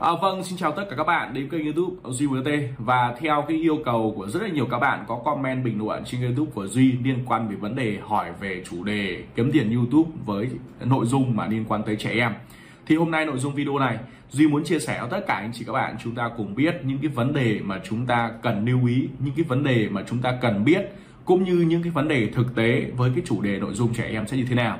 À, vâng, xin chào tất cả các bạn đến kênh youtube Duy MT Và theo cái yêu cầu của rất là nhiều các bạn có comment bình luận trên youtube của Duy liên quan về vấn đề hỏi về chủ đề kiếm tiền youtube với nội dung mà liên quan tới trẻ em Thì hôm nay nội dung video này Duy muốn chia sẻ với tất cả anh chị các bạn chúng ta cùng biết những cái vấn đề mà chúng ta cần lưu ý Những cái vấn đề mà chúng ta cần biết Cũng như những cái vấn đề thực tế với cái chủ đề nội dung trẻ em sẽ như thế nào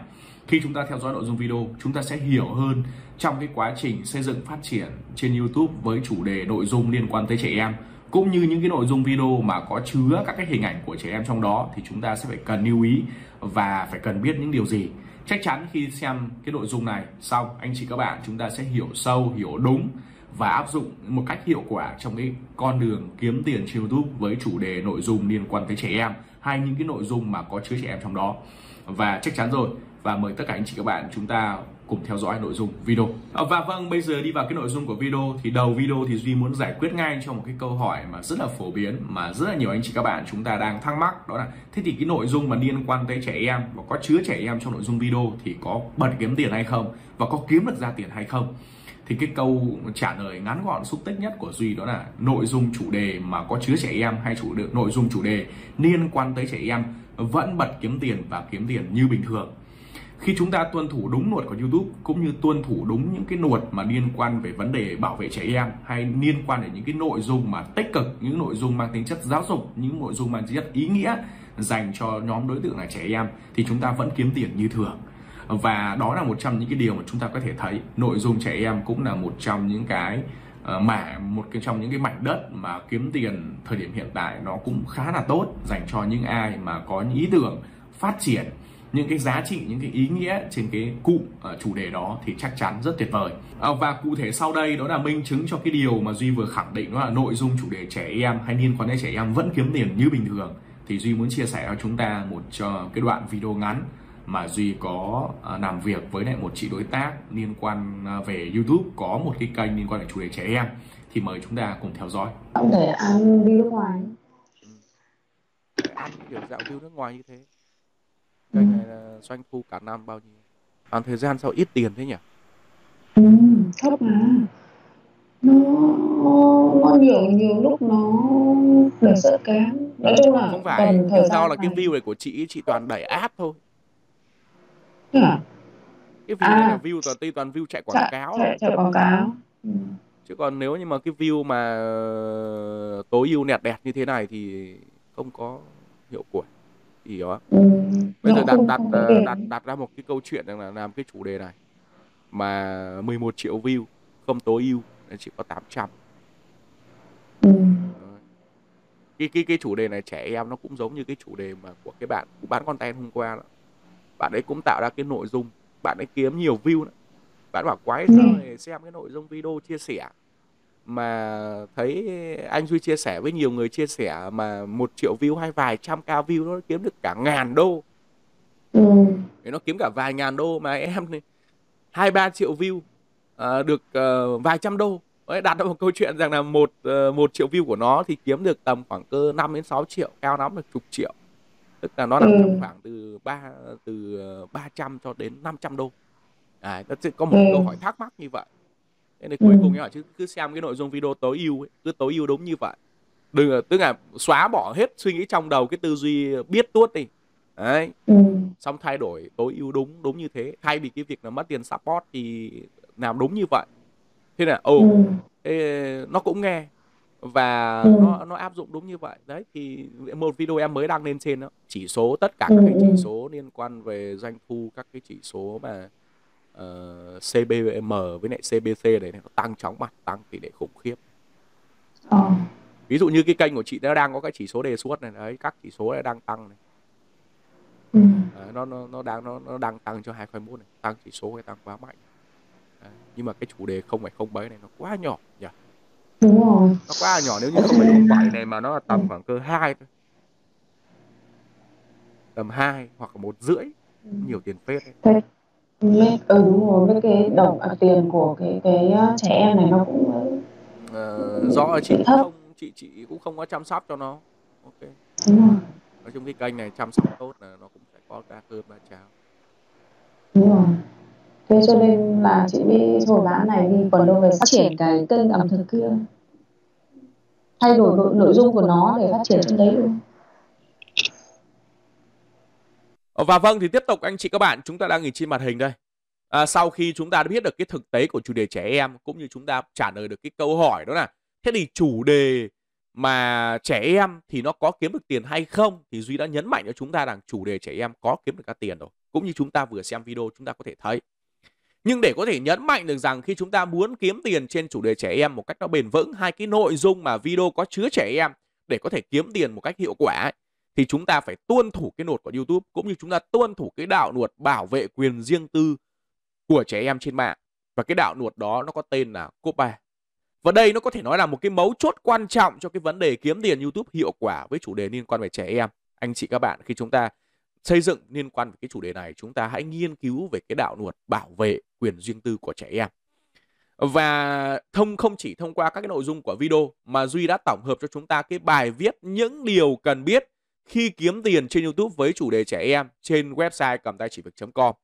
khi chúng ta theo dõi nội dung video chúng ta sẽ hiểu hơn trong cái quá trình xây dựng phát triển trên YouTube với chủ đề nội dung liên quan tới trẻ em cũng như những cái nội dung video mà có chứa các cái hình ảnh của trẻ em trong đó thì chúng ta sẽ phải cần lưu ý và phải cần biết những điều gì chắc chắn khi xem cái nội dung này xong anh chị các bạn chúng ta sẽ hiểu sâu hiểu đúng và áp dụng một cách hiệu quả trong cái con đường kiếm tiền trên YouTube với chủ đề nội dung liên quan tới trẻ em hay những cái nội dung mà có chứa trẻ em trong đó và chắc chắn rồi và mời tất cả anh chị các bạn chúng ta cùng theo dõi nội dung video ờ, và vâng bây giờ đi vào cái nội dung của video thì đầu video thì duy muốn giải quyết ngay cho một cái câu hỏi mà rất là phổ biến mà rất là nhiều anh chị các bạn chúng ta đang thắc mắc đó là thế thì cái nội dung mà liên quan tới trẻ em và có chứa trẻ em trong nội dung video thì có bật kiếm tiền hay không và có kiếm được ra tiền hay không thì cái câu trả lời ngắn gọn xúc tích nhất của duy đó là nội dung chủ đề mà có chứa trẻ em hay chủ đề nội dung chủ đề liên quan tới trẻ em vẫn bật kiếm tiền và kiếm tiền như bình thường khi chúng ta tuân thủ đúng luật của YouTube cũng như tuân thủ đúng những cái luật mà liên quan về vấn đề bảo vệ trẻ em hay liên quan đến những cái nội dung mà tích cực những nội dung mang tính chất giáo dục những nội dung mang tính chất ý nghĩa dành cho nhóm đối tượng là trẻ em thì chúng ta vẫn kiếm tiền như thường và đó là một trong những cái điều mà chúng ta có thể thấy nội dung trẻ em cũng là một trong những cái ờ, mà một cái trong những cái mảnh đất mà kiếm tiền thời điểm hiện tại nó cũng khá là tốt dành cho những ai mà có những ý tưởng phát triển những cái giá trị những cái ý nghĩa trên cái cụm ở ờ, chủ đề đó thì chắc chắn rất tuyệt vời à, và cụ thể sau đây đó là minh chứng cho cái điều mà duy vừa khẳng định đó là nội dung chủ đề trẻ em hay niên quan đến trẻ em vẫn kiếm tiền như bình thường thì duy muốn chia sẻ cho chúng ta một cho ờ, cái đoạn video ngắn mà duy có ờ, làm việc với lại một chị đối tác liên quan về youtube có một cái kênh liên quan đến chủ đề trẻ em thì mời chúng ta cùng theo dõi ông thể ăn đi nước ngoài ăn kiểu dạo view nước ngoài như thế Ừ. Kênh này là doanh thu cả năm bao nhiêu? Toàn thời gian sao ít tiền thế nhỉ? Ừ, thấp mà. Nó, nó nhiều nhiều lúc nó đề sợ kém. Nói chung là không phải cần thời do là cái view này của chị chị toàn đẩy app thôi. À. Cái view à. này là à. view toàn tuy toàn view chạy quảng chạy, cáo. Chạy, chạy quảng cáo. Ừ. chứ còn nếu như mà cái view mà tối ưu nẹt đẹp như thế này thì không có hiệu quả ý đó ừ. Bây giờ dạ, đặt đặt ờ, đặt, đặt ra một cái câu chuyện rằng là làm cái chủ đề này mà 11 triệu view không tối ưu nên chỉ có 800. Ừ. Cái cái cái chủ đề này trẻ em nó cũng giống như cái chủ đề mà của cái bạn của bán content hôm qua đó. Bạn ấy cũng tạo ra cái nội dung, bạn ấy kiếm nhiều view nữa. Bạn bảo quái sao ừ. xem cái nội dung video chia sẻ mà thấy anh Duy chia sẻ với nhiều người chia sẻ mà một triệu view hay vài trăm ca view nó kiếm được cả ngàn đô ừ. nó kiếm cả vài ngàn đô mà em này hai ba triệu view à, được uh, vài trăm đô Đấy, đặt ra một câu chuyện rằng là một uh, một triệu view của nó thì kiếm được tầm khoảng cơ 5 đến 6 triệu cao lắm là chục triệu tức là nó nằm ừ. khoảng từ ba từ 300 ờ, cho đến 500 đô à, nó sẽ có một ừ. câu hỏi thắc mắc như vậy thế nên cuối ừ. cùng em bảo chứ cứ xem cái nội dung video tối ưu cứ tối ưu đúng như vậy đừng tức là xóa bỏ hết suy nghĩ trong đầu cái tư duy biết tuốt đi đấy ừ. xong thay đổi tối ưu đúng đúng như thế thay vì cái việc là mất tiền support thì làm đúng như vậy thế là ồ oh, ừ. nó cũng nghe và ừ. nó nó áp dụng đúng như vậy đấy thì một video em mới đăng lên trên đó chỉ số tất cả ừ, các ừ. cái chỉ ừ. số liên quan về doanh thu các cái chỉ số mà uh, ờ, CBM với lại CBC đấy nó tăng chóng mặt tăng tỷ lệ khủng khiếp ừ. ví dụ như cái kênh của chị nó đang có cái chỉ số đề xuất này đấy các chỉ số đang tăng này ừ. à, nó nó nó đang nó nó đang tăng cho 2021 này tăng chỉ số cái tăng quá mạnh à, nhưng mà cái chủ đề không phải không bấy này nó quá nhỏ nhỉ đúng rồi nó quá nhỏ nếu như không phải ừ. không bảy này mà nó là tầm ừ. khoảng cơ hai thôi tầm hai hoặc một rưỡi ừ. nhiều tiền phết đấy mấy ừ đúng rồi mấy cái đồng à, tiền của cái cái trẻ em này nó cũng à, ờ, do ờ, chị thấp. không chị chị cũng không có chăm sóc cho nó ok đúng rồi. nói chung cái kênh này chăm sóc tốt là nó cũng sẽ có ca cơm ba cháo đúng rồi thế cho nên là chị đi thổ lãn này đi còn đâu về phát triển cái kênh ẩm thực kia thay đổi nội, nội dung của nó để phát triển trên đấy luôn Ờ, và vâng thì tiếp tục anh chị các bạn, chúng ta đang nhìn trên màn hình đây. À, sau khi chúng ta đã biết được cái thực tế của chủ đề trẻ em cũng như chúng ta trả lời được cái câu hỏi đó là thế thì chủ đề mà trẻ em thì nó có kiếm được tiền hay không thì Duy đã nhấn mạnh cho chúng ta rằng chủ đề trẻ em có kiếm được các tiền rồi. Cũng như chúng ta vừa xem video chúng ta có thể thấy. Nhưng để có thể nhấn mạnh được rằng khi chúng ta muốn kiếm tiền trên chủ đề trẻ em một cách nó bền vững, hai cái nội dung mà video có chứa trẻ em để có thể kiếm tiền một cách hiệu quả ấy, thì chúng ta phải tuân thủ cái nột của YouTube cũng như chúng ta tuân thủ cái đạo luật bảo vệ quyền riêng tư của trẻ em trên mạng. Và cái đạo luật đó nó có tên là COPA. Và đây nó có thể nói là một cái mấu chốt quan trọng cho cái vấn đề kiếm tiền YouTube hiệu quả với chủ đề liên quan về trẻ em. Anh chị các bạn khi chúng ta xây dựng liên quan về cái chủ đề này chúng ta hãy nghiên cứu về cái đạo luật bảo vệ quyền riêng tư của trẻ em và thông không chỉ thông qua các cái nội dung của video mà duy đã tổng hợp cho chúng ta cái bài viết những điều cần biết khi kiếm tiền trên YouTube với chủ đề trẻ em trên website cầm tay chỉ việc.com.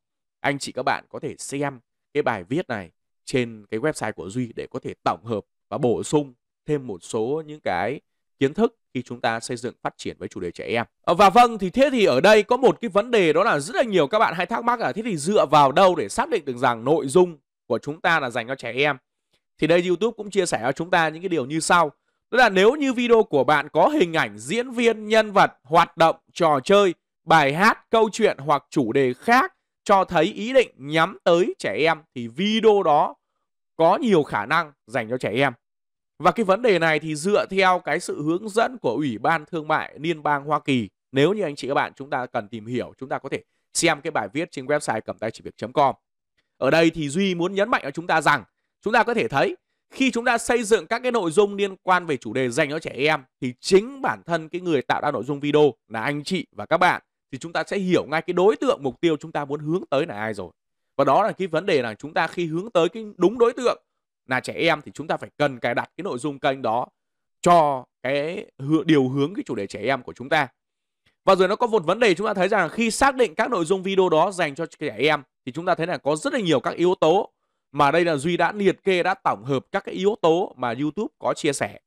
Anh chị các bạn có thể xem cái bài viết này trên cái website của Duy để có thể tổng hợp và bổ sung thêm một số những cái kiến thức khi chúng ta xây dựng phát triển với chủ đề trẻ em. Ờ, và vâng thì thế thì ở đây có một cái vấn đề đó là rất là nhiều các bạn hay thắc mắc là thế thì dựa vào đâu để xác định được rằng nội dung của chúng ta là dành cho trẻ em. Thì đây YouTube cũng chia sẻ cho chúng ta những cái điều như sau. Tức là nếu như video của bạn có hình ảnh diễn viên, nhân vật, hoạt động, trò chơi, bài hát, câu chuyện hoặc chủ đề khác cho thấy ý định nhắm tới trẻ em thì video đó có nhiều khả năng dành cho trẻ em. Và cái vấn đề này thì dựa theo cái sự hướng dẫn của Ủy ban Thương mại Liên bang Hoa Kỳ. Nếu như anh chị các bạn chúng ta cần tìm hiểu, chúng ta có thể xem cái bài viết trên website cầm tay chỉ việc.com. Ở đây thì Duy muốn nhấn mạnh cho chúng ta rằng chúng ta có thể thấy khi chúng ta xây dựng các cái nội dung liên quan về chủ đề dành cho trẻ em thì chính bản thân cái người tạo ra nội dung video là anh chị và các bạn thì chúng ta sẽ hiểu ngay cái đối tượng mục tiêu chúng ta muốn hướng tới là ai rồi và đó là cái vấn đề là chúng ta khi hướng tới cái đúng đối tượng là trẻ em thì chúng ta phải cần cài đặt cái nội dung kênh đó cho cái điều hướng cái chủ đề trẻ em của chúng ta và rồi nó có một vấn đề chúng ta thấy rằng khi xác định các nội dung video đó dành cho trẻ em thì chúng ta thấy là có rất là nhiều các yếu tố mà đây là Duy đã liệt kê đã tổng hợp các cái yếu tố mà YouTube có chia sẻ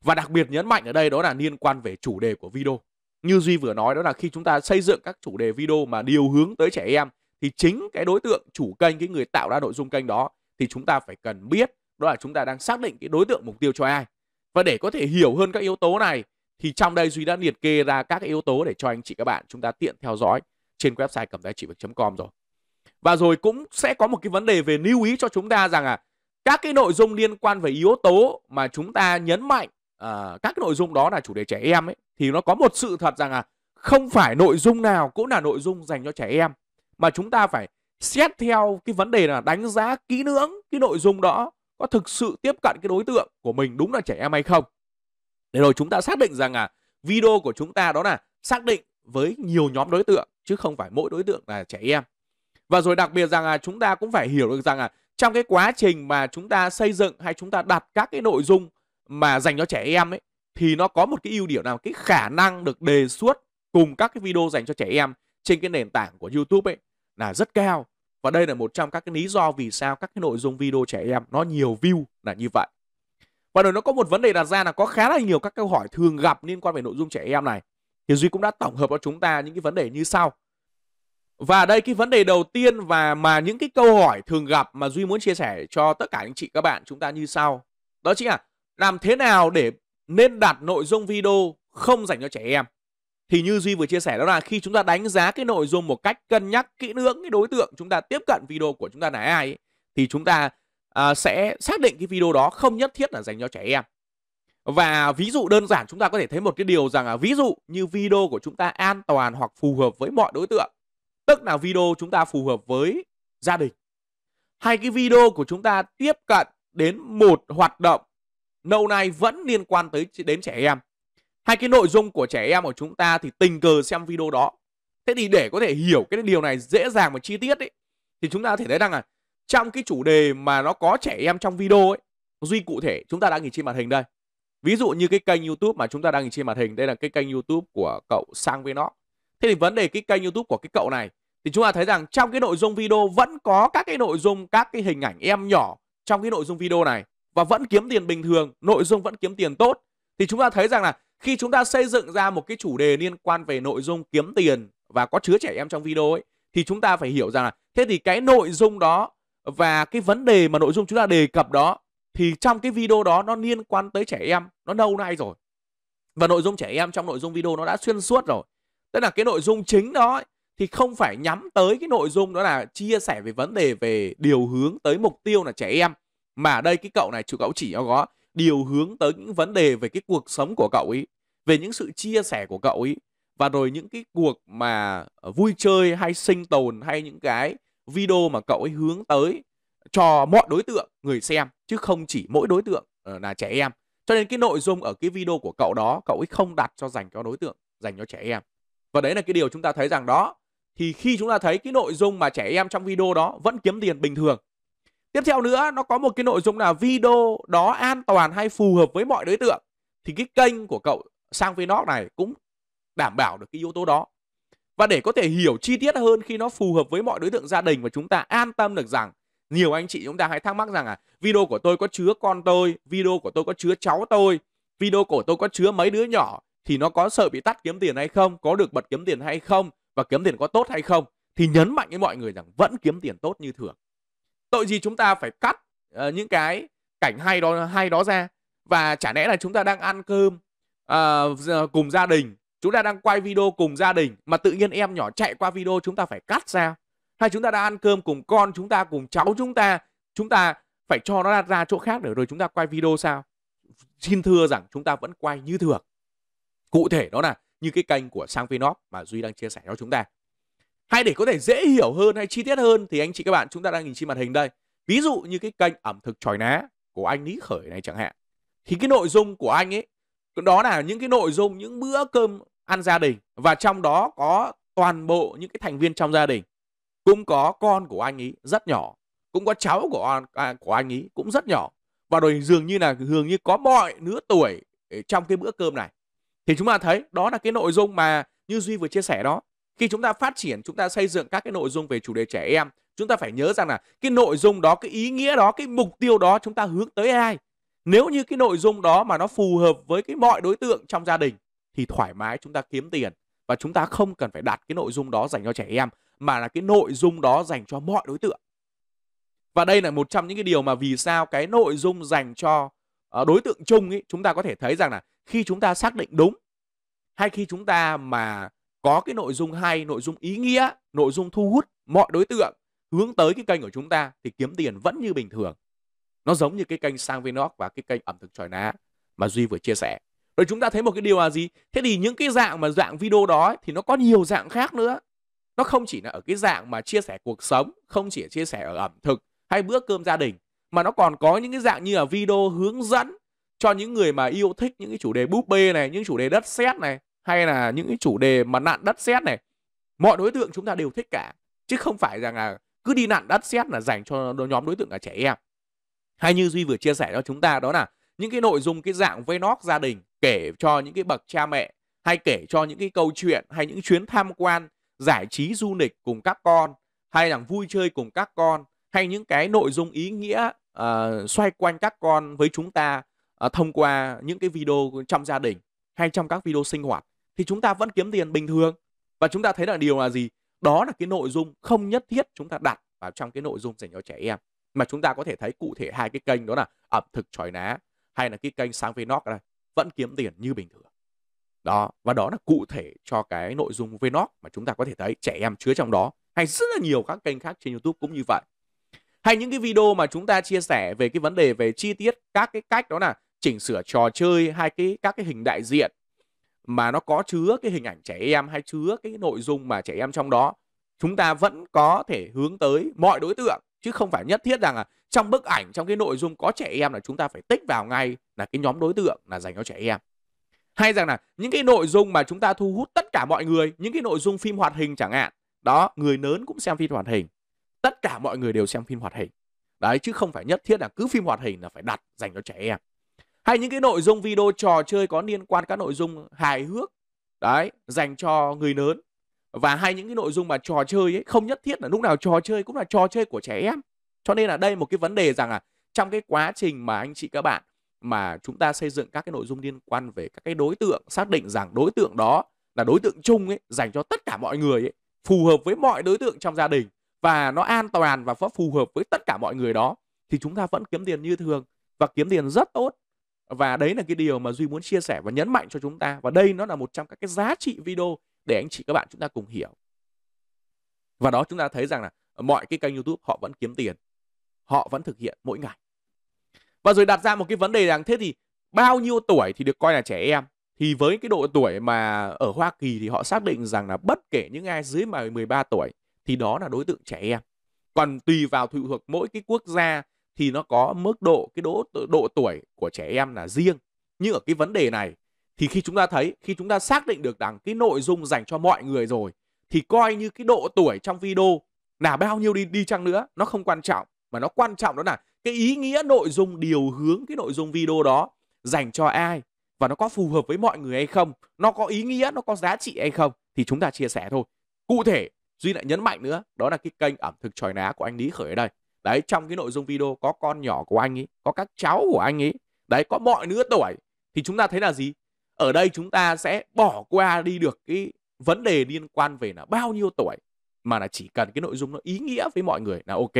và đặc biệt nhấn mạnh ở đây đó là liên quan về chủ đề của video như Duy vừa nói đó là khi chúng ta xây dựng các chủ đề video mà điều hướng tới trẻ em thì chính cái đối tượng chủ kênh cái người tạo ra nội dung kênh đó thì chúng ta phải cần biết đó là chúng ta đang xác định cái đối tượng mục tiêu cho ai và để có thể hiểu hơn các yếu tố này thì trong đây Duy đã liệt kê ra các yếu tố để cho anh chị các bạn chúng ta tiện theo dõi trên website cầm tay chị com rồi và rồi cũng sẽ có một cái vấn đề về lưu ý cho chúng ta rằng à các cái nội dung liên quan về yếu tố mà chúng ta nhấn mạnh à, các cái nội dung đó là chủ đề trẻ em ấy thì nó có một sự thật rằng à không phải nội dung nào cũng là nội dung dành cho trẻ em mà chúng ta phải xét theo cái vấn đề là đánh giá kỹ lưỡng cái nội dung đó có thực sự tiếp cận cái đối tượng của mình đúng là trẻ em hay không để rồi chúng ta xác định rằng à video của chúng ta đó là xác định với nhiều nhóm đối tượng chứ không phải mỗi đối tượng là trẻ em và rồi đặc biệt rằng là chúng ta cũng phải hiểu được rằng là trong cái quá trình mà chúng ta xây dựng hay chúng ta đặt các cái nội dung mà dành cho trẻ em ấy thì nó có một cái ưu điểm nào cái khả năng được đề xuất cùng các cái video dành cho trẻ em trên cái nền tảng của YouTube ấy là rất cao và đây là một trong các cái lý do vì sao các cái nội dung video trẻ em nó nhiều view là như vậy và rồi nó có một vấn đề đặt ra là có khá là nhiều các câu hỏi thường gặp liên quan về nội dung trẻ em này thì duy cũng đã tổng hợp cho chúng ta những cái vấn đề như sau và đây cái vấn đề đầu tiên và mà những cái câu hỏi thường gặp mà Duy muốn chia sẻ cho tất cả anh chị các bạn chúng ta như sau. Đó chính là làm thế nào để nên đặt nội dung video không dành cho trẻ em. Thì như Duy vừa chia sẻ đó là khi chúng ta đánh giá cái nội dung một cách cân nhắc kỹ lưỡng cái đối tượng chúng ta tiếp cận video của chúng ta là ai ấy, thì chúng ta à, sẽ xác định cái video đó không nhất thiết là dành cho trẻ em. Và ví dụ đơn giản chúng ta có thể thấy một cái điều rằng là ví dụ như video của chúng ta an toàn hoặc phù hợp với mọi đối tượng tức là video chúng ta phù hợp với gia đình hay cái video của chúng ta tiếp cận đến một hoạt động lâu nay vẫn liên quan tới đến trẻ em hay cái nội dung của trẻ em của chúng ta thì tình cờ xem video đó thế thì để có thể hiểu cái điều này dễ dàng và chi tiết ấy thì chúng ta có thể thấy rằng là trong cái chủ đề mà nó có trẻ em trong video ấy duy cụ thể chúng ta đang nhìn trên màn hình đây ví dụ như cái kênh youtube mà chúng ta đang nhìn trên màn hình đây là cái kênh youtube của cậu sang với nó Thế thì vấn đề cái kênh YouTube của cái cậu này thì chúng ta thấy rằng trong cái nội dung video vẫn có các cái nội dung các cái hình ảnh em nhỏ trong cái nội dung video này và vẫn kiếm tiền bình thường, nội dung vẫn kiếm tiền tốt. Thì chúng ta thấy rằng là khi chúng ta xây dựng ra một cái chủ đề liên quan về nội dung kiếm tiền và có chứa trẻ em trong video ấy thì chúng ta phải hiểu rằng là thế thì cái nội dung đó và cái vấn đề mà nội dung chúng ta đề cập đó thì trong cái video đó nó liên quan tới trẻ em nó lâu nay rồi và nội dung trẻ em trong nội dung video nó đã xuyên suốt rồi tức là cái nội dung chính đó ấy, thì không phải nhắm tới cái nội dung đó là chia sẻ về vấn đề về điều hướng tới mục tiêu là trẻ em mà đây cái cậu này chú cậu chỉ cho có điều hướng tới những vấn đề về cái cuộc sống của cậu ấy về những sự chia sẻ của cậu ấy và rồi những cái cuộc mà vui chơi hay sinh tồn hay những cái video mà cậu ấy hướng tới cho mọi đối tượng người xem chứ không chỉ mỗi đối tượng ờ, là trẻ em cho nên cái nội dung ở cái video của cậu đó cậu ấy không đặt cho dành cho đối tượng dành cho trẻ em và đấy là cái điều chúng ta thấy rằng đó thì khi chúng ta thấy cái nội dung mà trẻ em trong video đó vẫn kiếm tiền bình thường. Tiếp theo nữa nó có một cái nội dung là video đó an toàn hay phù hợp với mọi đối tượng thì cái kênh của cậu sang Vinoc này cũng đảm bảo được cái yếu tố đó. Và để có thể hiểu chi tiết hơn khi nó phù hợp với mọi đối tượng gia đình và chúng ta an tâm được rằng nhiều anh chị chúng ta hãy thắc mắc rằng à video của tôi có chứa con tôi, video của tôi có chứa cháu tôi, video của tôi có chứa mấy đứa nhỏ, thì nó có sợ bị tắt kiếm tiền hay không có được bật kiếm tiền hay không và kiếm tiền có tốt hay không thì nhấn mạnh với mọi người rằng vẫn kiếm tiền tốt như thường tội gì chúng ta phải cắt uh, những cái cảnh hay đó hay đó ra và chả lẽ là chúng ta đang ăn cơm uh, cùng gia đình chúng ta đang quay video cùng gia đình mà tự nhiên em nhỏ chạy qua video chúng ta phải cắt sao hay chúng ta đang ăn cơm cùng con chúng ta cùng cháu chúng ta chúng ta phải cho nó ra chỗ khác để rồi chúng ta quay video sao xin thưa rằng chúng ta vẫn quay như thường Cụ thể đó là như cái kênh của Sang Vinop mà Duy đang chia sẻ cho chúng ta. Hay để có thể dễ hiểu hơn hay chi tiết hơn thì anh chị các bạn chúng ta đang nhìn trên màn hình đây. Ví dụ như cái kênh ẩm thực tròi ná của anh Lý Khởi này chẳng hạn. Thì cái nội dung của anh ấy đó là những cái nội dung những bữa cơm ăn gia đình và trong đó có toàn bộ những cái thành viên trong gia đình cũng có con của anh ấy rất nhỏ cũng có cháu của anh, à, của anh ấy cũng rất nhỏ và rồi dường như là dường như có mọi lứa tuổi trong cái bữa cơm này thì chúng ta thấy đó là cái nội dung mà như duy vừa chia sẻ đó khi chúng ta phát triển chúng ta xây dựng các cái nội dung về chủ đề trẻ em chúng ta phải nhớ rằng là cái nội dung đó cái ý nghĩa đó cái mục tiêu đó chúng ta hướng tới ai nếu như cái nội dung đó mà nó phù hợp với cái mọi đối tượng trong gia đình thì thoải mái chúng ta kiếm tiền và chúng ta không cần phải đặt cái nội dung đó dành cho trẻ em mà là cái nội dung đó dành cho mọi đối tượng và đây là một trong những cái điều mà vì sao cái nội dung dành cho ờ, đối tượng chung ấy chúng ta có thể thấy rằng là khi chúng ta xác định đúng hay khi chúng ta mà có cái nội dung hay, nội dung ý nghĩa, nội dung thu hút mọi đối tượng hướng tới cái kênh của chúng ta thì kiếm tiền vẫn như bình thường. Nó giống như cái kênh sang Vinoc và cái kênh ẩm thực tròi ná mà Duy vừa chia sẻ. Rồi chúng ta thấy một cái điều là gì? Thế thì những cái dạng mà dạng video đó ấy, thì nó có nhiều dạng khác nữa. Nó không chỉ là ở cái dạng mà chia sẻ cuộc sống, không chỉ chia sẻ ở ẩm thực hay bữa cơm gia đình mà nó còn có những cái dạng như là video hướng dẫn cho những người mà yêu thích những cái chủ đề búp bê này những chủ đề đất sét này hay là những cái chủ đề mà nạn đất sét này mọi đối tượng chúng ta đều thích cả chứ không phải rằng là cứ đi nạn đất sét là dành cho nhóm đối tượng là trẻ em hay như duy vừa chia sẻ cho chúng ta đó là những cái nội dung cái dạng vlog gia đình kể cho những cái bậc cha mẹ hay kể cho những cái câu chuyện hay những chuyến tham quan giải trí du lịch cùng các con hay là vui chơi cùng các con hay những cái nội dung ý nghĩa uh, xoay quanh các con với chúng ta à, thông qua những cái video trong gia đình hay trong các video sinh hoạt thì chúng ta vẫn kiếm tiền bình thường và chúng ta thấy là điều là gì đó là cái nội dung không nhất thiết chúng ta đặt vào trong cái nội dung dành cho trẻ em mà chúng ta có thể thấy cụ thể hai cái kênh đó là ẩm thực tròi ná hay là cái kênh sáng vlog này vẫn kiếm tiền như bình thường đó và đó là cụ thể cho cái nội dung vlog mà chúng ta có thể thấy trẻ em chứa trong đó hay rất là nhiều các kênh khác trên youtube cũng như vậy hay những cái video mà chúng ta chia sẻ về cái vấn đề về chi tiết các cái cách đó là chỉnh sửa trò chơi hay cái các cái hình đại diện mà nó có chứa cái hình ảnh trẻ em hay chứa cái nội dung mà trẻ em trong đó chúng ta vẫn có thể hướng tới mọi đối tượng chứ không phải nhất thiết rằng là trong bức ảnh trong cái nội dung có trẻ em là chúng ta phải tích vào ngay là cái nhóm đối tượng là dành cho trẻ em hay rằng là những cái nội dung mà chúng ta thu hút tất cả mọi người những cái nội dung phim hoạt hình chẳng hạn đó người lớn cũng xem phim hoạt hình tất cả mọi người đều xem phim hoạt hình đấy chứ không phải nhất thiết là cứ phim hoạt hình là phải đặt dành cho trẻ em hay những cái nội dung video trò chơi có liên quan các nội dung hài hước đấy dành cho người lớn và hay những cái nội dung mà trò chơi ấy không nhất thiết là lúc nào trò chơi cũng là trò chơi của trẻ em cho nên là đây một cái vấn đề rằng là trong cái quá trình mà anh chị các bạn mà chúng ta xây dựng các cái nội dung liên quan về các cái đối tượng xác định rằng đối tượng đó là đối tượng chung ấy dành cho tất cả mọi người ấy, phù hợp với mọi đối tượng trong gia đình và nó an toàn và phù hợp với tất cả mọi người đó thì chúng ta vẫn kiếm tiền như thường và kiếm tiền rất tốt và đấy là cái điều mà duy muốn chia sẻ và nhấn mạnh cho chúng ta và đây nó là một trong các cái giá trị video để anh chị các bạn chúng ta cùng hiểu và đó chúng ta thấy rằng là mọi cái kênh youtube họ vẫn kiếm tiền họ vẫn thực hiện mỗi ngày và rồi đặt ra một cái vấn đề rằng thế thì bao nhiêu tuổi thì được coi là trẻ em thì với cái độ tuổi mà ở Hoa Kỳ thì họ xác định rằng là bất kể những ai dưới mà 13 tuổi thì đó là đối tượng trẻ em. Còn tùy vào thụ thuộc mỗi cái quốc gia thì nó có mức độ cái độ độ tuổi của trẻ em là riêng nhưng ở cái vấn đề này thì khi chúng ta thấy khi chúng ta xác định được rằng cái nội dung dành cho mọi người rồi thì coi như cái độ tuổi trong video là bao nhiêu đi đi chăng nữa nó không quan trọng mà nó quan trọng đó là cái ý nghĩa nội dung điều hướng cái nội dung video đó dành cho ai và nó có phù hợp với mọi người hay không nó có ý nghĩa nó có giá trị hay không thì chúng ta chia sẻ thôi cụ thể duy lại nhấn mạnh nữa đó là cái kênh ẩm thực tròi ná của anh lý khởi ở đây đấy trong cái nội dung video có con nhỏ của anh ấy có các cháu của anh ấy đấy có mọi lứa tuổi thì chúng ta thấy là gì ở đây chúng ta sẽ bỏ qua đi được cái vấn đề liên quan về là bao nhiêu tuổi mà là chỉ cần cái nội dung nó ý nghĩa với mọi người là ok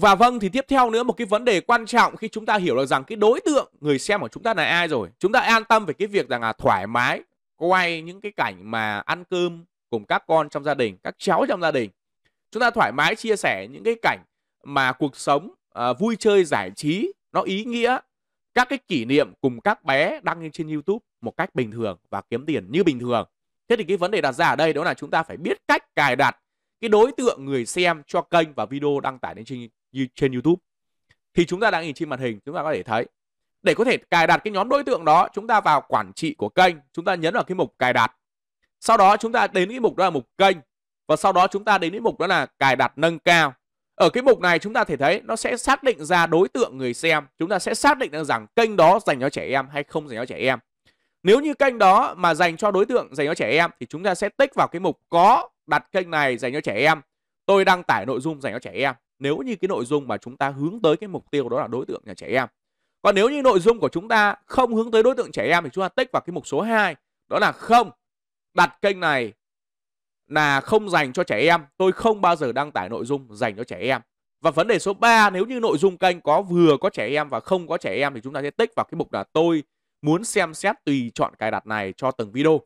và vâng thì tiếp theo nữa một cái vấn đề quan trọng khi chúng ta hiểu được rằng cái đối tượng người xem của chúng ta là ai rồi chúng ta an tâm về cái việc rằng là thoải mái quay những cái cảnh mà ăn cơm cùng các con trong gia đình các cháu trong gia đình chúng ta thoải mái chia sẻ những cái cảnh mà cuộc sống à, vui chơi giải trí nó ý nghĩa các cái kỷ niệm cùng các bé đăng lên trên YouTube một cách bình thường và kiếm tiền như bình thường. Thế thì cái vấn đề đặt ra ở đây đó là chúng ta phải biết cách cài đặt cái đối tượng người xem cho kênh và video đăng tải lên trên trên YouTube. Thì chúng ta đang nhìn trên màn hình chúng ta có thể thấy để có thể cài đặt cái nhóm đối tượng đó, chúng ta vào quản trị của kênh, chúng ta nhấn vào cái mục cài đặt. Sau đó chúng ta đến cái mục đó là mục kênh và sau đó chúng ta đến với mục đó là cài đặt nâng cao ở cái mục này chúng ta thể thấy nó sẽ xác định ra đối tượng người xem chúng ta sẽ xác định rằng kênh đó dành cho trẻ em hay không dành cho trẻ em nếu như kênh đó mà dành cho đối tượng dành cho trẻ em thì chúng ta sẽ tích vào cái mục có đặt kênh này dành cho trẻ em tôi đăng tải nội dung dành cho trẻ em nếu như cái nội dung mà chúng ta hướng tới cái mục tiêu đó là đối tượng là trẻ em còn nếu như nội dung của chúng ta không hướng tới đối tượng trẻ em thì chúng ta tích vào cái mục số 2 đó là không đặt kênh này là không dành cho trẻ em. Tôi không bao giờ đăng tải nội dung dành cho trẻ em. Và vấn đề số 3 nếu như nội dung kênh có vừa có trẻ em và không có trẻ em thì chúng ta sẽ tích vào cái mục là tôi muốn xem xét tùy chọn cài đặt này cho từng video.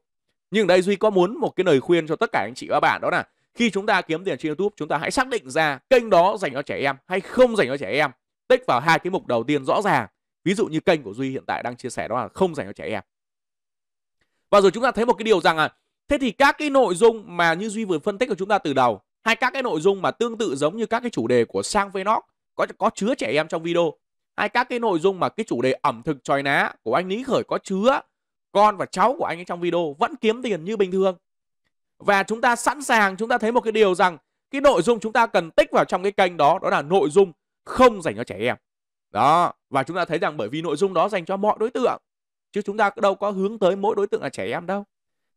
Nhưng đây Duy có muốn một cái lời khuyên cho tất cả anh chị và bạn đó là khi chúng ta kiếm tiền trên YouTube chúng ta hãy xác định ra kênh đó dành cho trẻ em hay không dành cho trẻ em. Tích vào hai cái mục đầu tiên rõ ràng. Ví dụ như kênh của Duy hiện tại đang chia sẻ đó là không dành cho trẻ em. Và rồi chúng ta thấy một cái điều rằng là Thế thì các cái nội dung mà như Duy vừa phân tích của chúng ta từ đầu hay các cái nội dung mà tương tự giống như các cái chủ đề của Sang Venoc có có chứa trẻ em trong video hay các cái nội dung mà cái chủ đề ẩm thực tròi ná của anh Lý Khởi có chứa con và cháu của anh ấy trong video vẫn kiếm tiền như bình thường. Và chúng ta sẵn sàng chúng ta thấy một cái điều rằng cái nội dung chúng ta cần tích vào trong cái kênh đó đó là nội dung không dành cho trẻ em. Đó, và chúng ta thấy rằng bởi vì nội dung đó dành cho mọi đối tượng chứ chúng ta đâu có hướng tới mỗi đối tượng là trẻ em đâu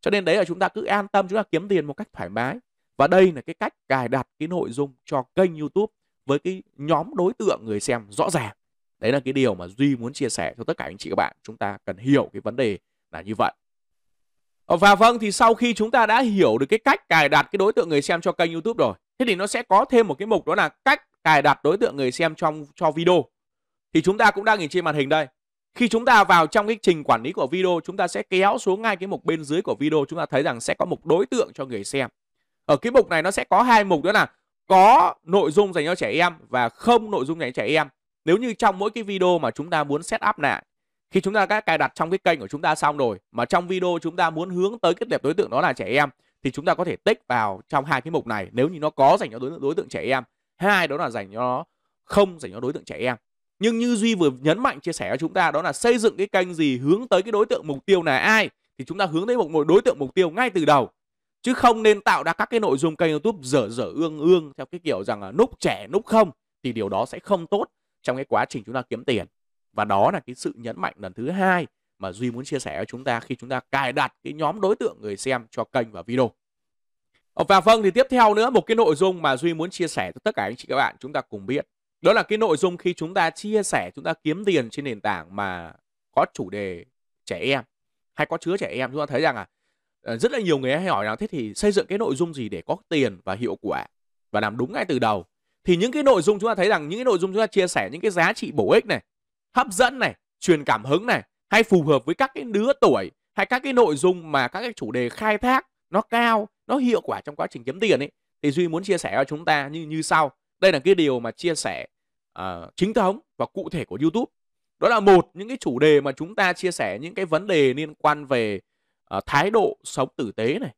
cho nên đấy là chúng ta cứ an tâm chúng ta kiếm tiền một cách thoải mái và đây là cái cách cài đặt cái nội dung cho kênh youtube với cái nhóm đối tượng người xem rõ ràng đấy là cái điều mà duy muốn chia sẻ cho tất cả anh chị các bạn chúng ta cần hiểu cái vấn đề là như vậy ờ, và vâng thì sau khi chúng ta đã hiểu được cái cách cài đặt cái đối tượng người xem cho kênh youtube rồi thế thì nó sẽ có thêm một cái mục đó là cách cài đặt đối tượng người xem trong cho video thì chúng ta cũng đang nhìn trên màn hình đây khi chúng ta vào trong cái trình quản lý của video chúng ta sẽ kéo xuống ngay cái mục bên dưới của video chúng ta thấy rằng sẽ có mục đối tượng cho người xem ở cái mục này nó sẽ có hai mục đó là có nội dung dành cho trẻ em và không nội dung dành cho trẻ em nếu như trong mỗi cái video mà chúng ta muốn set up lại khi chúng ta đã cài đặt trong cái kênh của chúng ta xong rồi mà trong video chúng ta muốn hướng tới cái đẹp đối tượng đó là trẻ em thì chúng ta có thể tích vào trong hai cái mục này nếu như nó có dành cho đối tượng, đối tượng trẻ em hai đó là dành cho không dành cho đối tượng trẻ em nhưng như duy vừa nhấn mạnh chia sẻ cho chúng ta đó là xây dựng cái kênh gì hướng tới cái đối tượng mục tiêu là ai thì chúng ta hướng tới một đối tượng mục tiêu ngay từ đầu chứ không nên tạo ra các cái nội dung kênh youtube dở dở ương ương theo cái kiểu rằng là núp trẻ núp không thì điều đó sẽ không tốt trong cái quá trình chúng ta kiếm tiền và đó là cái sự nhấn mạnh lần thứ hai mà duy muốn chia sẻ cho chúng ta khi chúng ta cài đặt cái nhóm đối tượng người xem cho kênh và video và vâng thì tiếp theo nữa một cái nội dung mà duy muốn chia sẻ cho tất cả anh chị các bạn chúng ta cùng biết đó là cái nội dung khi chúng ta chia sẻ chúng ta kiếm tiền trên nền tảng mà có chủ đề trẻ em hay có chứa trẻ em chúng ta thấy rằng à ờ, rất là nhiều người hay hỏi là thế thì xây dựng cái nội dung gì để có tiền và hiệu quả và làm đúng ngay từ đầu thì những cái nội dung chúng ta thấy rằng những cái nội dung chúng ta chia sẻ những cái giá trị bổ ích này hấp dẫn này truyền cảm hứng này hay phù hợp với các cái đứa tuổi hay các cái nội dung mà các cái chủ đề khai thác nó cao nó hiệu quả trong quá trình kiếm tiền ấy thì duy muốn chia sẻ cho chúng ta như như sau đây là cái điều mà chia sẻ uh, chính thống và cụ thể của YouTube. Đó là một những cái chủ đề mà chúng ta chia sẻ những cái vấn đề liên quan về uh, thái độ sống tử tế này.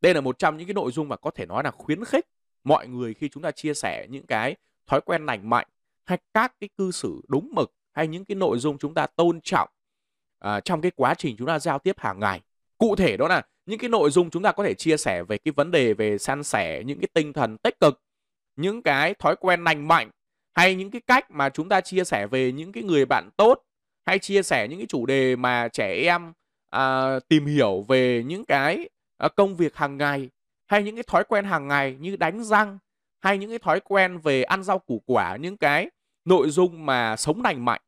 Đây là một trong những cái nội dung mà có thể nói là khuyến khích mọi người khi chúng ta chia sẻ những cái thói quen lành mạnh hay các cái cư xử đúng mực hay những cái nội dung chúng ta tôn trọng uh, trong cái quá trình chúng ta giao tiếp hàng ngày. Cụ thể đó là những cái nội dung chúng ta có thể chia sẻ về cái vấn đề về san sẻ những cái tinh thần tích cực, những cái thói quen lành mạnh hay những cái cách mà chúng ta chia sẻ về những cái người bạn tốt hay chia sẻ những cái chủ đề mà trẻ em à, tìm hiểu về những cái à, công việc hàng ngày hay những cái thói quen hàng ngày như đánh răng hay những cái thói quen về ăn rau củ quả những cái nội dung mà sống lành mạnh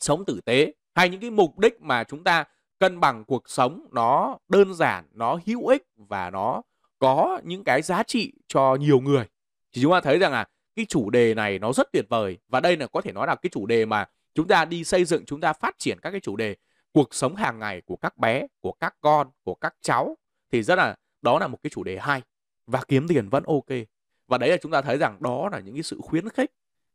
sống tử tế hay những cái mục đích mà chúng ta cân bằng cuộc sống nó đơn giản nó hữu ích và nó có những cái giá trị cho nhiều người thì chúng ta thấy rằng là cái chủ đề này nó rất tuyệt vời và đây là có thể nói là cái chủ đề mà chúng ta đi xây dựng chúng ta phát triển các cái chủ đề cuộc sống hàng ngày của các bé của các con của các cháu thì rất là đó là một cái chủ đề hay và kiếm tiền vẫn ok và đấy là chúng ta thấy rằng đó là những cái sự khuyến khích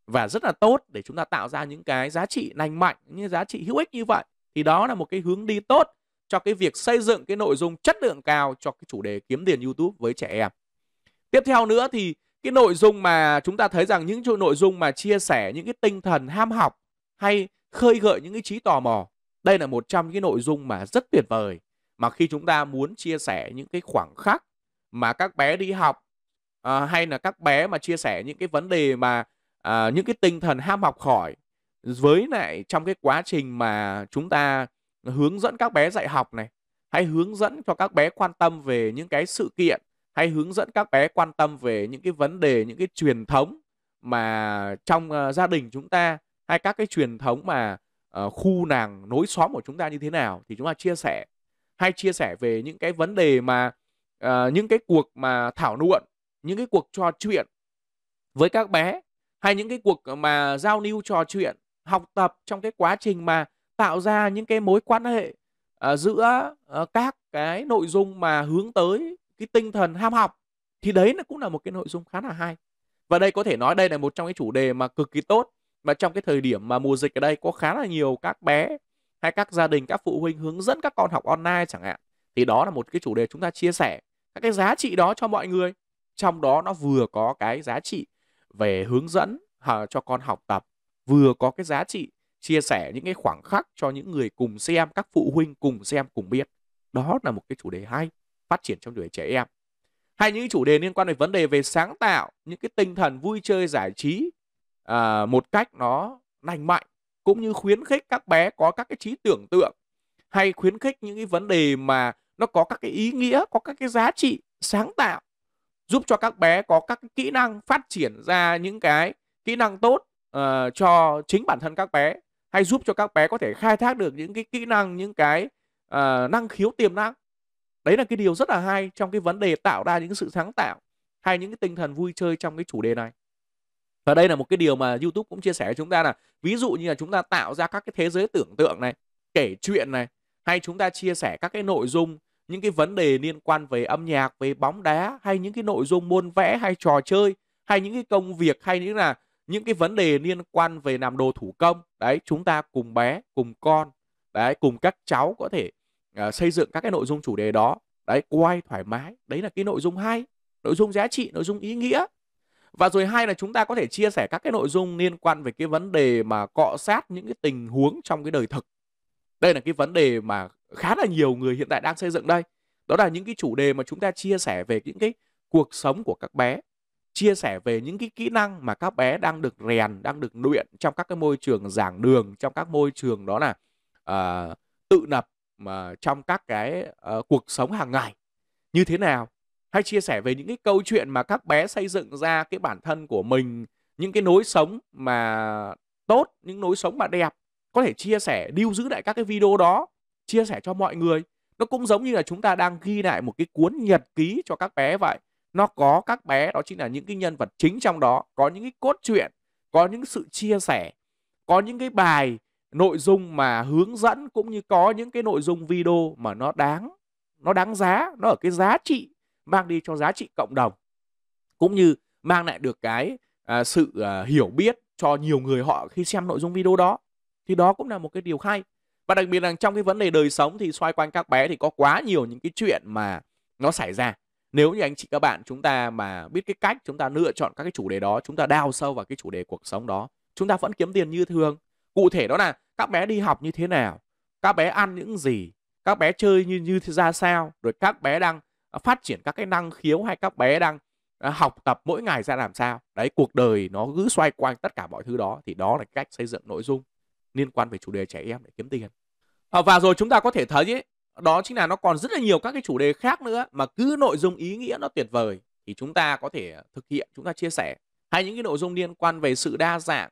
và rất là tốt để chúng ta tạo ra những cái giá trị lành mạnh những giá trị hữu ích như vậy thì đó là một cái hướng đi tốt cho cái việc xây dựng cái nội dung chất lượng cao cho cái chủ đề kiếm tiền YouTube với trẻ em. Tiếp theo nữa thì cái nội dung mà chúng ta thấy rằng những chỗ nội dung mà chia sẻ những cái tinh thần ham học hay khơi gợi những cái trí tò mò đây là một trong những cái nội dung mà rất tuyệt vời mà khi chúng ta muốn chia sẻ những cái khoảng khắc mà các bé đi học à, hay là các bé mà chia sẻ những cái vấn đề mà à, những cái tinh thần ham học khỏi với lại trong cái quá trình mà chúng ta hướng dẫn các bé dạy học này hay hướng dẫn cho các bé quan tâm về những cái sự kiện hay hướng dẫn các bé quan tâm về những cái vấn đề những cái truyền thống mà trong uh, gia đình chúng ta hay các cái truyền thống mà uh, khu nàng nối xóm của chúng ta như thế nào thì chúng ta chia sẻ hay chia sẻ về những cái vấn đề mà uh, những cái cuộc mà thảo luận những cái cuộc trò chuyện với các bé hay những cái cuộc mà giao lưu trò chuyện học tập trong cái quá trình mà tạo ra những cái mối quan hệ uh, giữa uh, các cái nội dung mà hướng tới cái tinh thần ham học thì đấy nó cũng là một cái nội dung khá là hay và đây có thể nói đây là một trong cái chủ đề mà cực kỳ tốt và trong cái thời điểm mà mùa dịch ở đây có khá là nhiều các bé hay các gia đình các phụ huynh hướng dẫn các con học online chẳng hạn thì đó là một cái chủ đề chúng ta chia sẻ các cái giá trị đó cho mọi người trong đó nó vừa có cái giá trị về hướng dẫn à, cho con học tập vừa có cái giá trị chia sẻ những cái khoảng khắc cho những người cùng xem các phụ huynh cùng xem cùng biết đó là một cái chủ đề hay phát triển trong tuổi trẻ em hay những chủ đề liên quan đến vấn đề về sáng tạo những cái tinh thần vui chơi giải trí à, một cách nó lành mạnh cũng như khuyến khích các bé có các cái trí tưởng tượng hay khuyến khích những cái vấn đề mà nó có các cái ý nghĩa có các cái giá trị sáng tạo giúp cho các bé có các cái kỹ năng phát triển ra những cái kỹ năng tốt uh, cho chính bản thân các bé hay giúp cho các bé có thể khai thác được những cái kỹ năng những cái uh, năng khiếu tiềm năng đấy là cái điều rất là hay trong cái vấn đề tạo ra những sự sáng tạo hay những cái tinh thần vui chơi trong cái chủ đề này và đây là một cái điều mà YouTube cũng chia sẻ với chúng ta là ví dụ như là chúng ta tạo ra các cái thế giới tưởng tượng này, kể chuyện này hay chúng ta chia sẻ các cái nội dung những cái vấn đề liên quan về âm nhạc, về bóng đá hay những cái nội dung môn vẽ hay trò chơi hay những cái công việc hay những là những cái vấn đề liên quan về làm đồ thủ công. Đấy, chúng ta cùng bé, cùng con, đấy, cùng các cháu có thể Ờ, xây dựng các cái nội dung chủ đề đó đấy quay thoải mái đấy là cái nội dung hay nội dung giá trị nội dung ý nghĩa và rồi hai là chúng ta có thể chia sẻ các cái nội dung liên quan về cái vấn đề mà cọ sát những cái tình huống trong cái đời thực đây là cái vấn đề mà khá là nhiều người hiện tại đang xây dựng đây đó là những cái chủ đề mà chúng ta chia sẻ về những cái cuộc sống của các bé chia sẻ về những cái kỹ năng mà các bé đang được rèn đang được luyện trong các cái môi trường giảng đường trong các môi trường đó là uh, tự lập mà trong các cái uh, cuộc sống hàng ngày như thế nào hay chia sẻ về những cái câu chuyện mà các bé xây dựng ra cái bản thân của mình những cái nối sống mà tốt những nối sống mà đẹp có thể chia sẻ lưu giữ lại các cái video đó chia sẻ cho mọi người nó cũng giống như là chúng ta đang ghi lại một cái cuốn nhật ký cho các bé vậy nó có các bé đó chính là những cái nhân vật chính trong đó có những cái cốt truyện có những sự chia sẻ có những cái bài nội dung mà hướng dẫn cũng như có những cái nội dung video mà nó đáng nó đáng giá nó ở cái giá trị mang đi cho giá trị cộng đồng cũng như mang lại được cái à, sự à, hiểu biết cho nhiều người họ khi xem nội dung video đó thì đó cũng là một cái điều hay và đặc biệt là trong cái vấn đề đời sống thì xoay quanh các bé thì có quá nhiều những cái chuyện mà nó xảy ra nếu như anh chị các bạn chúng ta mà biết cái cách chúng ta lựa chọn các cái chủ đề đó chúng ta đào sâu vào cái chủ đề cuộc sống đó chúng ta vẫn kiếm tiền như thường cụ thể đó là các bé đi học như thế nào, các bé ăn những gì, các bé chơi như như ra sao, rồi các bé đang à, phát triển các cái năng khiếu hay các bé đang à, học tập mỗi ngày ra làm sao. Đấy, cuộc đời nó cứ xoay quanh tất cả mọi thứ đó thì đó là cách xây dựng nội dung liên quan về chủ đề trẻ em để kiếm tiền. Ờ, và rồi chúng ta có thể thấy ấy, đó chính là nó còn rất là nhiều các cái chủ đề khác nữa mà cứ nội dung ý nghĩa nó tuyệt vời thì chúng ta có thể thực hiện, chúng ta chia sẻ hay những cái nội dung liên quan về sự đa dạng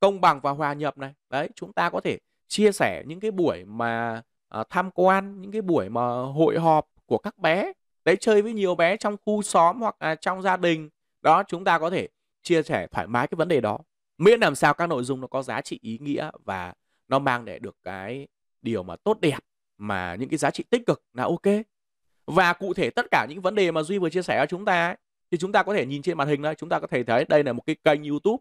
công bằng và hòa nhập này đấy chúng ta có thể chia sẻ những cái buổi mà à, tham quan những cái buổi mà hội họp của các bé đấy chơi với nhiều bé trong khu xóm hoặc là trong gia đình đó chúng ta có thể chia sẻ thoải mái cái vấn đề đó miễn làm sao các nội dung nó có giá trị ý nghĩa và nó mang để được cái điều mà tốt đẹp mà những cái giá trị tích cực là ok và cụ thể tất cả những vấn đề mà duy vừa chia sẻ cho chúng ta ấy, thì chúng ta có thể nhìn trên màn hình đây chúng ta có thể thấy đây là một cái kênh youtube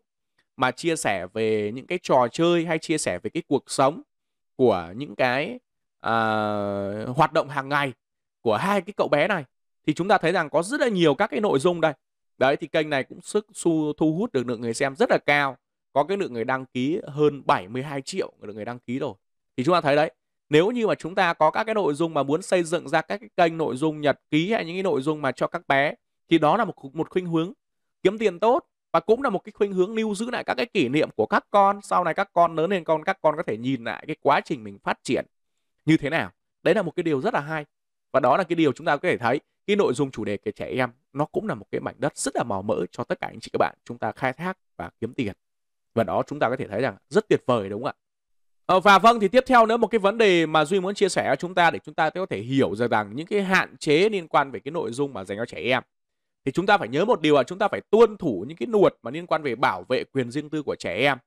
mà chia sẻ về những cái trò chơi hay chia sẻ về cái cuộc sống của những cái uh, hoạt động hàng ngày của hai cái cậu bé này thì chúng ta thấy rằng có rất là nhiều các cái nội dung đây đấy thì kênh này cũng sức su thu hút được lượng người xem rất là cao có cái lượng người đăng ký hơn 72 triệu lượng người đăng ký rồi thì chúng ta thấy đấy nếu như mà chúng ta có các cái nội dung mà muốn xây dựng ra các cái kênh nội dung nhật ký hay những cái nội dung mà cho các bé thì đó là một một khuynh hướng kiếm tiền tốt và cũng là một cái khuynh hướng lưu giữ lại các cái kỷ niệm của các con sau này các con lớn lên con các con có thể nhìn lại cái quá trình mình phát triển như thế nào đấy là một cái điều rất là hay và đó là cái điều chúng ta có thể thấy cái nội dung chủ đề của trẻ em nó cũng là một cái mảnh đất rất là màu mỡ cho tất cả anh chị các bạn chúng ta khai thác và kiếm tiền và đó chúng ta có thể thấy rằng rất tuyệt vời đúng không ạ ờ, và vâng thì tiếp theo nữa một cái vấn đề mà Duy muốn chia sẻ cho chúng ta để chúng ta có thể hiểu ra rằng những cái hạn chế liên quan về cái nội dung mà dành cho trẻ em thì chúng ta phải nhớ một điều là chúng ta phải tuân thủ những cái luật mà liên quan về bảo vệ quyền riêng tư của trẻ em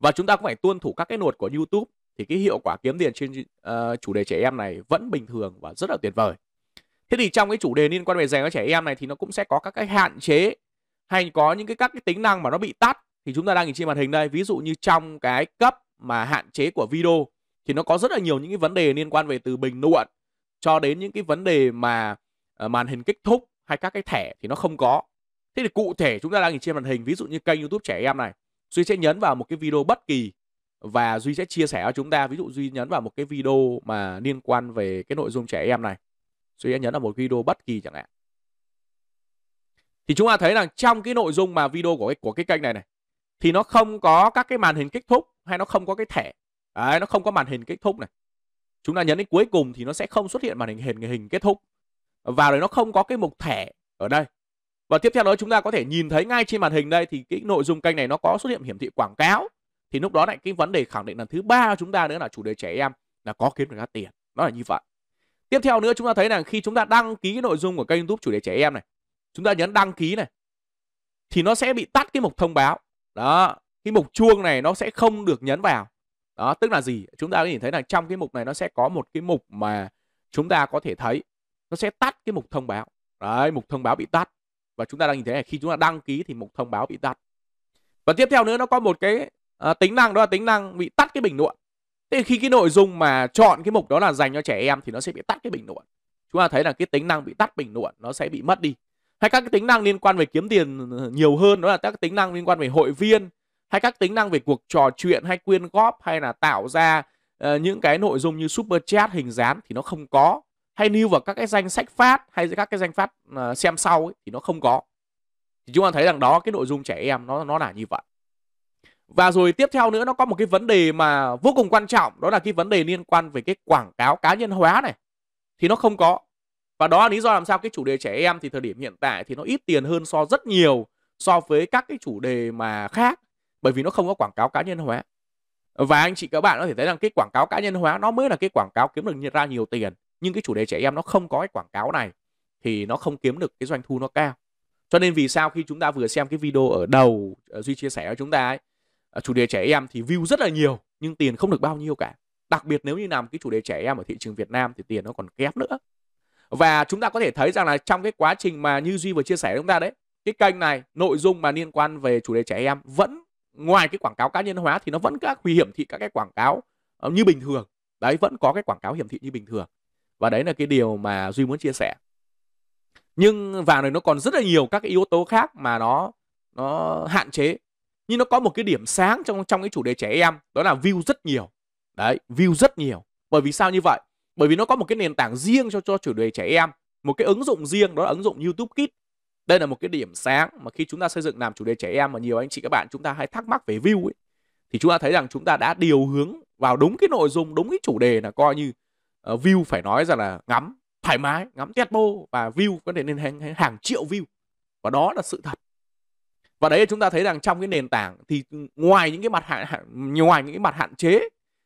và chúng ta cũng phải tuân thủ các cái luật của YouTube thì cái hiệu quả kiếm tiền trên uh, chủ đề trẻ em này vẫn bình thường và rất là tuyệt vời. Thế thì trong cái chủ đề liên quan về dành cho trẻ em này thì nó cũng sẽ có các cái hạn chế hay có những cái các cái tính năng mà nó bị tắt thì chúng ta đang nhìn trên màn hình đây, ví dụ như trong cái cấp mà hạn chế của video thì nó có rất là nhiều những cái vấn đề liên quan về từ bình luận cho đến những cái vấn đề mà uh, màn hình kích thúc hay các cái thẻ thì nó không có thế thì cụ thể chúng ta đang nhìn trên màn hình ví dụ như kênh youtube trẻ em này duy sẽ nhấn vào một cái video bất kỳ và duy sẽ chia sẻ cho chúng ta ví dụ duy nhấn vào một cái video mà liên quan về cái nội dung trẻ em này duy sẽ nhấn vào một video bất kỳ chẳng hạn thì chúng ta thấy rằng trong cái nội dung mà video của cái, của cái kênh này này thì nó không có các cái màn hình kết thúc hay nó không có cái thẻ Đấy, nó không có màn hình kết thúc này chúng ta nhấn đến cuối cùng thì nó sẽ không xuất hiện màn hình hình hình kết thúc vào đấy nó không có cái mục thẻ ở đây và tiếp theo đó chúng ta có thể nhìn thấy ngay trên màn hình đây thì cái nội dung kênh này nó có xuất hiện hiển thị quảng cáo thì lúc đó lại cái vấn đề khẳng định lần thứ ba chúng ta nữa là chủ đề trẻ em là có kiếm được ra tiền nó là như vậy tiếp theo nữa chúng ta thấy là khi chúng ta đăng ký cái nội dung của kênh youtube chủ đề trẻ em này chúng ta nhấn đăng ký này thì nó sẽ bị tắt cái mục thông báo đó cái mục chuông này nó sẽ không được nhấn vào đó tức là gì chúng ta có nhìn thấy là trong cái mục này nó sẽ có một cái mục mà chúng ta có thể thấy nó sẽ tắt cái mục thông báo đấy mục thông báo bị tắt và chúng ta đang nhìn thấy là khi chúng ta đăng ký thì mục thông báo bị tắt và tiếp theo nữa nó có một cái à, tính năng đó là tính năng bị tắt cái bình luận thế khi cái nội dung mà chọn cái mục đó là dành cho trẻ em thì nó sẽ bị tắt cái bình luận chúng ta thấy là cái tính năng bị tắt bình luận nó sẽ bị mất đi hay các cái tính năng liên quan về kiếm tiền ừ, nhiều hơn đó là các tính năng liên quan về hội viên hay các tính năng về cuộc trò chuyện hay quyên góp hay là tạo ra uh, những cái nội dung như super chat hình dán thì nó không có hay lưu vào các cái danh sách phát hay các cái danh phát ờ, xem sau ấy, thì nó không có thì chúng ta thấy rằng đó cái nội dung trẻ em nó nó là như vậy và rồi tiếp theo nữa nó có một cái vấn đề mà vô cùng quan trọng đó là cái vấn đề liên quan về cái quảng cáo cá nhân hóa này thì nó không có và đó là lý do làm sao cái chủ đề trẻ em thì thời điểm hiện tại thì nó ít tiền hơn so rất nhiều so với các cái chủ đề mà khác bởi vì nó không có quảng cáo cá nhân hóa và anh chị các bạn có thể thấy rằng cái quảng cáo cá nhân hóa nó mới là cái quảng cáo kiếm được ra nhiều tiền nhưng cái chủ đề trẻ em nó không có cái quảng cáo này thì nó không kiếm được cái doanh thu nó cao cho nên vì sao khi chúng ta vừa xem cái video ở đầu ờ, duy chia sẻ cho chúng ta ấy ờ, chủ đề trẻ em thì view rất là nhiều nhưng tiền không được bao nhiêu cả đặc biệt nếu như làm cái chủ đề trẻ em ở thị trường Việt Nam thì tiền nó còn kém nữa và chúng ta có thể thấy rằng là trong cái quá trình mà như duy vừa chia sẻ với chúng ta đấy cái kênh này nội dung mà liên quan về chủ đề trẻ em vẫn ngoài cái quảng cáo cá nhân hóa thì nó vẫn các huy hiểm thị các cái quảng cáo ờ, như bình thường đấy vẫn có cái quảng cáo hiểm thị như bình thường và đấy là cái điều mà duy muốn chia sẻ nhưng vào này nó còn rất là nhiều các cái yếu tố khác mà nó nó hạn chế nhưng nó có một cái điểm sáng trong trong cái chủ đề trẻ em đó là view rất nhiều đấy view rất nhiều bởi vì sao như vậy bởi vì nó có một cái nền tảng riêng cho cho chủ đề trẻ em một cái ứng dụng riêng đó là ứng dụng YouTube Kids đây là một cái điểm sáng mà khi chúng ta xây dựng làm chủ đề trẻ em mà nhiều anh chị các bạn chúng ta hay thắc mắc về view ấy thì chúng ta thấy rằng chúng ta đã điều hướng vào đúng cái nội dung đúng cái chủ đề là coi như uh, view phải nói rằng là ngắm thoải mái ngắm tét bô và view có thể lên hàng, hàng triệu view và đó là sự thật và đấy chúng ta thấy rằng trong cái nền tảng thì ngoài những cái mặt hạn ngoài những cái mặt hạn chế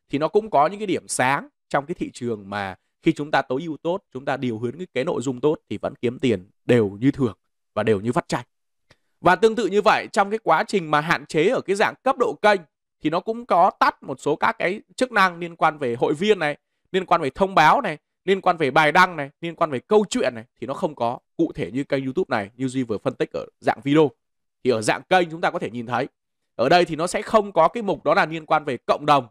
thì nó cũng có những cái điểm sáng trong cái thị trường mà khi chúng ta tối ưu tốt chúng ta điều hướng cái nội dung tốt thì vẫn kiếm tiền đều như thường và đều như vắt tranh và tương tự như vậy trong cái quá trình mà hạn chế ở cái dạng cấp độ kênh thì nó cũng có tắt một số các cái chức năng liên quan về hội viên này liên quan về thông báo này liên quan về bài đăng này liên quan về câu chuyện này thì nó không có cụ thể như kênh youtube này như duy vừa phân tích ở dạng video thì ở dạng kênh chúng ta có thể nhìn thấy ở đây thì nó sẽ không có cái mục đó là liên quan về cộng đồng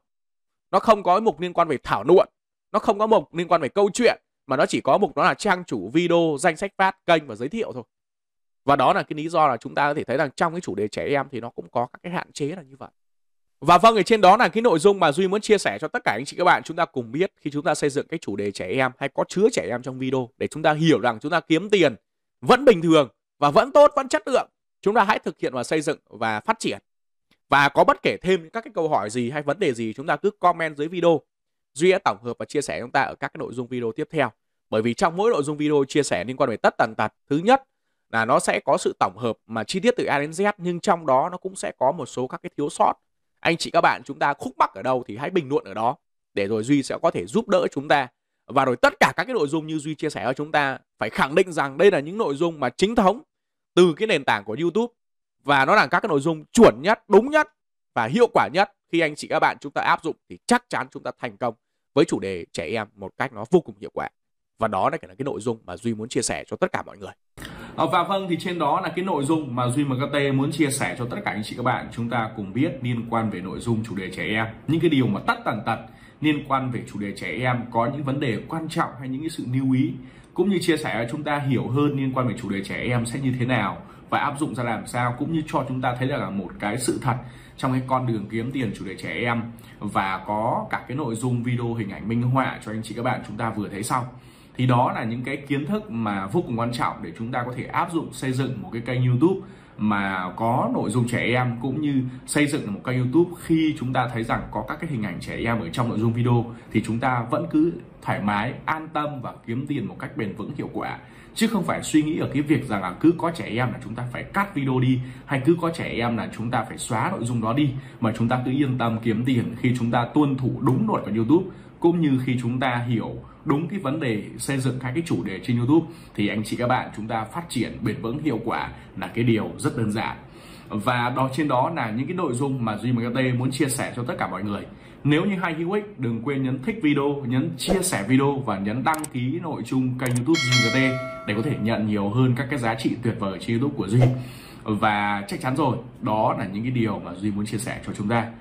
nó không có mục liên quan về thảo luận nó không có mục liên quan về câu chuyện mà nó chỉ có mục đó là trang chủ video danh sách phát kênh và giới thiệu thôi và đó là cái lý do là chúng ta có thể thấy rằng trong cái chủ đề trẻ em thì nó cũng có các cái hạn chế là như vậy và vâng, ở trên đó là cái nội dung mà Duy muốn chia sẻ cho tất cả anh chị các bạn chúng ta cùng biết khi chúng ta xây dựng cái chủ đề trẻ em hay có chứa trẻ em trong video để chúng ta hiểu rằng chúng ta kiếm tiền vẫn bình thường và vẫn tốt, vẫn chất lượng. Chúng ta hãy thực hiện và xây dựng và phát triển. Và có bất kể thêm các cái câu hỏi gì hay vấn đề gì chúng ta cứ comment dưới video. Duy sẽ tổng hợp và chia sẻ chúng ta ở các cái nội dung video tiếp theo. Bởi vì trong mỗi nội dung video chia sẻ liên quan về tất tần tật, thứ nhất là nó sẽ có sự tổng hợp mà chi tiết từ A đến Z nhưng trong đó nó cũng sẽ có một số các cái thiếu sót anh chị các bạn chúng ta khúc mắc ở đâu thì hãy bình luận ở đó để rồi duy sẽ có thể giúp đỡ chúng ta và rồi tất cả các cái nội dung như duy chia sẻ cho chúng ta phải khẳng định rằng đây là những nội dung mà chính thống từ cái nền tảng của youtube và nó là các cái nội dung chuẩn nhất đúng nhất và hiệu quả nhất khi anh chị các bạn chúng ta áp dụng thì chắc chắn chúng ta thành công với chủ đề trẻ em một cách nó vô cùng hiệu quả và đó là cái nội dung mà duy muốn chia sẻ cho tất cả mọi người Ờ, và vâng thì trên đó là cái nội dung mà duy mkt muốn chia sẻ cho tất cả anh chị các bạn chúng ta cùng biết liên quan về nội dung chủ đề trẻ em những cái điều mà tất tần tật liên quan về chủ đề trẻ em có những vấn đề quan trọng hay những cái sự lưu ý cũng như chia sẻ cho chúng ta hiểu hơn liên quan về chủ đề trẻ em sẽ như thế nào và áp dụng ra làm sao cũng như cho chúng ta thấy là một cái sự thật trong cái con đường kiếm tiền chủ đề trẻ em và có cả cái nội dung video hình ảnh minh họa cho anh chị các bạn chúng ta vừa thấy xong thì đó là những cái kiến thức mà vô cùng quan trọng để chúng ta có thể áp dụng xây dựng một cái kênh youtube mà có nội dung trẻ em cũng như xây dựng một kênh youtube khi chúng ta thấy rằng có các cái hình ảnh trẻ em ở trong nội dung video thì chúng ta vẫn cứ thoải mái an tâm và kiếm tiền một cách bền vững hiệu quả chứ không phải suy nghĩ ở cái việc rằng là cứ có trẻ em là chúng ta phải cắt video đi hay cứ có trẻ em là chúng ta phải xóa nội dung đó đi mà chúng ta cứ yên tâm kiếm tiền khi chúng ta tuân thủ đúng luật của youtube cũng như khi chúng ta hiểu đúng cái vấn đề xây dựng các cái chủ đề trên YouTube thì anh chị các bạn chúng ta phát triển bền vững hiệu quả là cái điều rất đơn giản và đó trên đó là những cái nội dung mà Duy MKT muốn chia sẻ cho tất cả mọi người nếu như hay hữu ích đừng quên nhấn thích video nhấn chia sẻ video và nhấn đăng ký nội dung kênh youtube Duy MKT để có thể nhận nhiều hơn các cái giá trị tuyệt vời trên youtube của Duy và chắc chắn rồi đó là những cái điều mà Duy muốn chia sẻ cho chúng ta